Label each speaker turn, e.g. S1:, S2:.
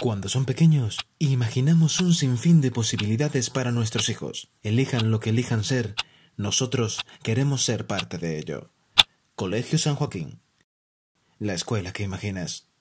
S1: Cuando son pequeños, imaginamos un sinfín de posibilidades para nuestros hijos. Elijan lo que elijan ser, nosotros queremos ser parte de ello. Colegio San Joaquín. La escuela que imaginas.